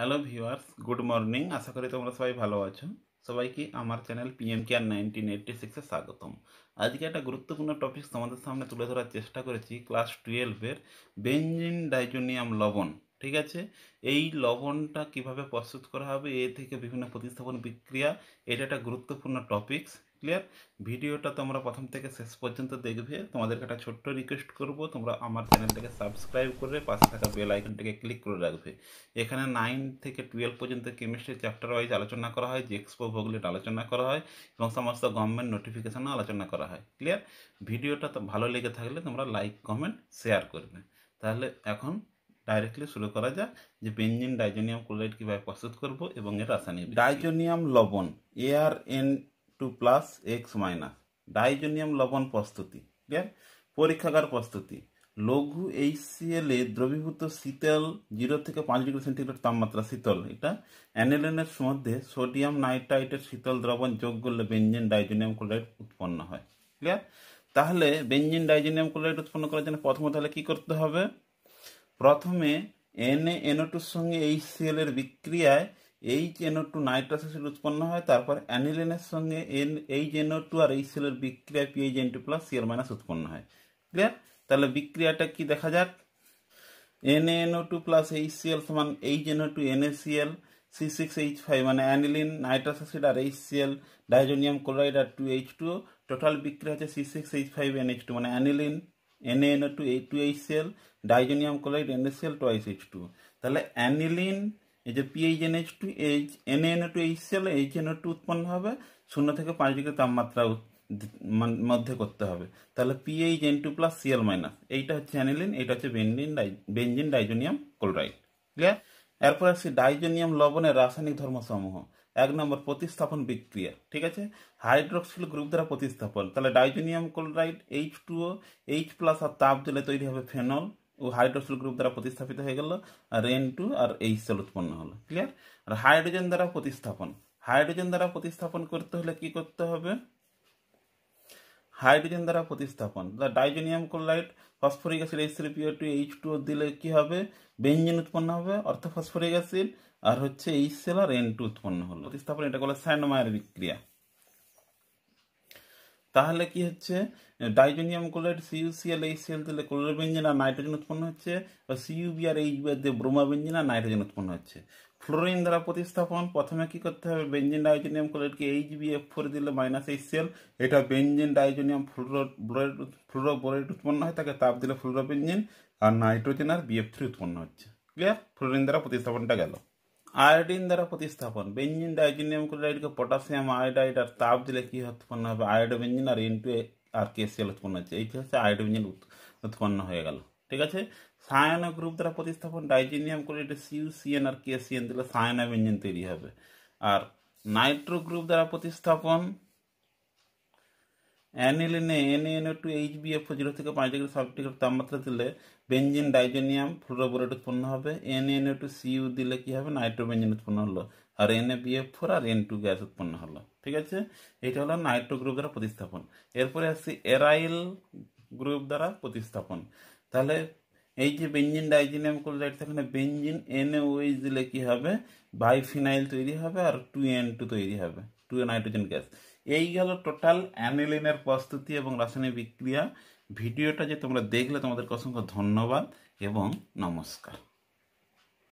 hello viewers good morning আশা করি তোমরা সবাই ভালো আছো সবাইকে আমার channel P M care nineteen eighty সিক্সে স্বাগতম আজকে একটা গুরুত্বপূর্ণ টপিক তোমাদের সামনে তুলে ধরার চেষ্টা করেছি ক্লাস টুয়েলভের বেঞ্জিন ডাইজোনিয়াম লবণ ঠিক আছে এই লবণটা কিভাবে প্রস্তুত করা হবে এ থেকে বিভিন্ন প্রতিস্থাপন বিক্রিয়া এটা একটা গুরুত্বপূর্ণ টপিকস ক্লিয়ার ভিডিওটা তোমরা প্রথম থেকে শেষ পর্যন্ত দেখবে তোমাদেরকে একটা ছোট্ট রিকোয়েস্ট করব তোমরা আমার চ্যানেলটাকে সাবস্ক্রাইব করে পাশে থাকা বেল আইকনটাকে ক্লিক করে রাখবে এখানে নাইন থেকে টুয়েলভ পর্যন্ত কেমিস্ট্রি চ্যাপ্টার ওয়াইজ আলোচনা করা হয় যে এক্সপো ভোগলেট আলোচনা করা হয় এবং সমস্ত গভর্নমেন্ট নোটিফিকেশানও আলোচনা করা হয় ক্লিয়ার ভিডিওটা তো ভালো লেগে থাকলে তোমরা লাইক কমেন্ট শেয়ার করবে তাহলে এখন ডাইরেক্টলি শুরু করা যাক যে বেঞ্জিন ডাইজোনিয়াম ক্লোরাইড কীভাবে প্রস্তুত করব এবং এর রাসায়নিক ডাইজোনিয়াম লবণ A R N two plus X minus diazonium লবণ প্রস্তুতি ক্লিয়ার পরীক্ষাগার প্রস্তুতি লঘু এইচসিএল এ দ্রবীভূত শীতল জিরো থেকে পাঁচ ডিগ্রি সেন্টিগ্রেড তাপমাত্রা শীতল এটা অ্যানিলিনের মধ্যে সোডিয়াম নাইট্রাইটের শীতল দ্রবণ যোগ করলে বেঞ্জিন ডাইজোনিয়াম ক্লোরাইড উৎপন্ন হয় ক্লিয়ার তাহলে বেঞ্জিন ডাইজোনিয়াম ক্লোরাইড উৎপন্ন করার জন্য প্রথমে তাহলে কি করতে হবে প্রথমে এন এনও টুর সঙ্গে এইচসিএল এর বিক্রিয়ায় এই এনও টু নাইট্রাস অ্যাসিড উৎপন্ন হয় তারপর অ্যানিলিনের সঙ্গে এন এই এনও টু আর এই সেলের বিক্রিয়া P H N two plus C L minus উৎপন্ন হয় ক্লিয়ার তাহলে বিক্রিয়াটা কি দেখা যাক N N O two plus H C L সমান H N O two N A C L C six H five মানে অ্যানিলিন নাইট্রাস অ্যাসিড আর এইচ সিএল ডাইজোনিয়াম ক্লোরাইড আর টু এইচ টু টোটাল বিক্রিয়া হচ্ছে C six H five N H two মানে aniline N N O two H two H C L diazonium chloride N A C L two H H two তাহলে aniline এই যে P H N H two H N N A two H cell H N O two উৎপন্ন হবে শূন্য থেকে পাঁচ degree তাপমাত্রা মধ্যে করতে হবে তাহলে P H N two plus C L minus এইটা হচ্ছে অ্যানিলিন এটা হচ্ছে benzene di benzene diazonium chloride clear এরপর আসছি ডাইজোনিয়াম লবণের রাসায়নিক ধর্মসমূহ এক নম্বর প্রতিস্থাপন বিক্রিয়া ঠিক আছে হাইড্রক্সিল গ্রুপ দ্বারা প্রতিস্থাপন তাহলে ডাইজোনিয়াম ক্লোরাইড এইচ টুও এইচ প্লাস আর তাপ দিলে তৈরি হবে ফেনল ও হাইড্রোসিল গ্রুপ দ্বারা প্রতিস্থাপিত হয়ে গেল আর এন টু আর এইচ সেল উৎপন্ন হলো ক্লিয়ার আর হাইড্রোজেন দ্বারা প্রতিস্থাপন হাইড্রোজেন দ্বারা প্রতিস্থাপন করতে হলে কি করতে হবে হাইড্রোজেন দ্বারা প্রতিস্থাপন diazonium chloride phosphoric acid H three P O two H two দিলে কি হবে বেঞ্জিন উৎপন্ন হবে অর্থ ফসফরিক অ্যাসিড আর হচ্ছে এইচ সেল আর এন টু উৎপন্ন হলো প্রতিস্থাপন এটা বলে স্যান্ডমায়ের বিক্রিয়া তাহলে কি হচ্ছে ডাইজোনিয়াম ক্লোরাইড সিইউসিএল এইচসিএল দিলে ক্লোরোবেঞ্জিন আর নাইট্রোজেন উৎপন্ন হচ্ছে বা সিইউবি আর এইচবিআর দিয়ে ব্রোমাবেঞ্জিন আর নাইট্রোজেন উৎপন্ন হচ্ছে ফ্লোরিন দ্বারা প্রতিস্থাপন প্রথমে কি করতে হবে বেঞ্জিন ডাইজোনিয়াম ক্লোরাইডকে এইচ বি এফ ফোর দিলে মাইনাস এইচ সেল এটা benzene diazonium fluoro fluoro borate উৎপন্ন হয় তাকে তাপ দিলে ফ্লোরোবেঞ্জিন আর নাইট্রোজেন আর বিএফ থ্রি উৎপন্ন হচ্ছে ক্লিয়ার ফ্লোরিন দ্বারা প্রতিস্থাপনটা গেল আয়োডিন দ্বারা প্রতিস্থাপন বেঞ্জিন ডাইজিনিয়াম ক্লোরাইডকে পটাশিয়াম আয়োডাইড আর তাপ দিলে কি উৎপন্ন হবে আয়োড বেঞ্জিন আর ইনটু আর কেসিএল উৎপন্ন হচ্ছে এই হচ্ছে আয়োড বেঞ্জিন উৎপন্ন হয়ে গেল ঠিক আছে সায়ন গ্রুপ দ্বারা প্রতিস্থাপন ডাইজিনিয়াম ক্লোরাইড সিএন আর কেসিএন দিলে সায়ন বেঞ্জিন তৈরি হবে আর নাইট্রো গ্রুপ দ্বারা প্রতিস্থাপন অ্যানিলিনে এনএনও টু এইচবিএফ জিরো থেকে পাঁচ ডিগ্রি সাত ডিগ্রি তাপমাত্রা দিলে বেঞ্জিন ডাইজেনিয়াম ফ্লোরোবোরেট উৎপন্ন হবে এনএনও টু সিইউ দিলে কী হবে নাইট্রোবেঞ্জিন উৎপন্ন হলো আর এন বিএফ ফোর আর এন টু গ্যাস উৎপন্ন হলো ঠিক আছে এটা হলো নাইট্রো গ্রুপ দ্বারা প্রতিস্থাপন এরপরে আসছে এরাইল গ্রুপ দ্বারা প্রতিস্থাপন তাহলে এই যে বেঞ্জিন ডাইজেনিয়াম ক্লোরাইড থাকলে মানে বেঞ্জিন ওয়েজ দিলে কী হবে বাইফিনাইল তৈরি হবে আর টু এন টু তৈরি হবে টু নাইট্রোজেন গ্যাস এই গেল টোটাল অ্যানিলিনের প্রস্তুতি এবং রাসায়নিক বিক্রিয়া ভিডিওটা যে তোমরা দেখলে তোমাদেরকে অসংখ্য ধন্যবাদ এবং নমস্কার